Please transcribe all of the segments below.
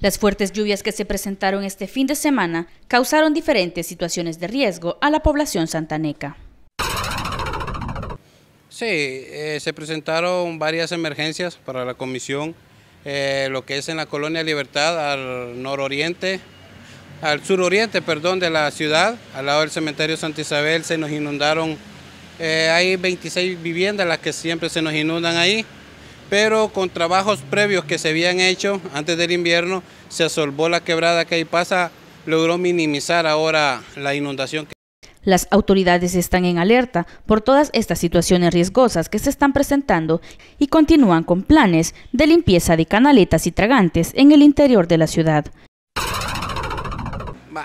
Las fuertes lluvias que se presentaron este fin de semana causaron diferentes situaciones de riesgo a la población santaneca. Sí, eh, se presentaron varias emergencias para la comisión, eh, lo que es en la colonia Libertad, al nororiente, al suroriente, perdón, de la ciudad, al lado del cementerio Santa Isabel, se nos inundaron, eh, hay 26 viviendas las que siempre se nos inundan ahí, pero con trabajos previos que se habían hecho antes del invierno, se solvó la quebrada que ahí pasa, logró minimizar ahora la inundación. las autoridades están en alerta por todas estas situaciones riesgosas que se están presentando y continúan con planes de limpieza de canaletas y tragantes en el interior de la ciudad.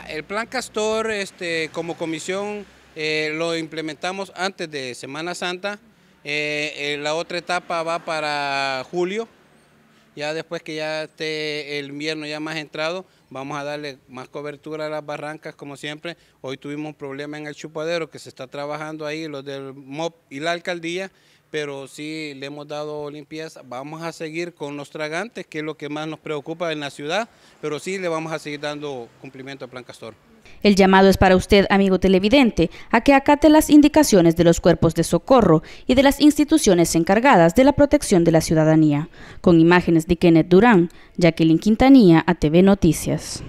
El plan Castor, este, como comisión, eh, lo implementamos antes de Semana Santa. Eh, eh, la otra etapa va para julio, ya después que ya esté el invierno ya más entrado, vamos a darle más cobertura a las barrancas como siempre. Hoy tuvimos un problema en el chupadero que se está trabajando ahí, los del MOP y la alcaldía, pero sí le hemos dado limpieza. Vamos a seguir con los tragantes, que es lo que más nos preocupa en la ciudad, pero sí le vamos a seguir dando cumplimiento al Plan Castor. El llamado es para usted, amigo televidente, a que acate las indicaciones de los cuerpos de socorro y de las instituciones encargadas de la protección de la ciudadanía. Con imágenes de Kenneth Durán, Jacqueline Quintanilla, ATV Noticias.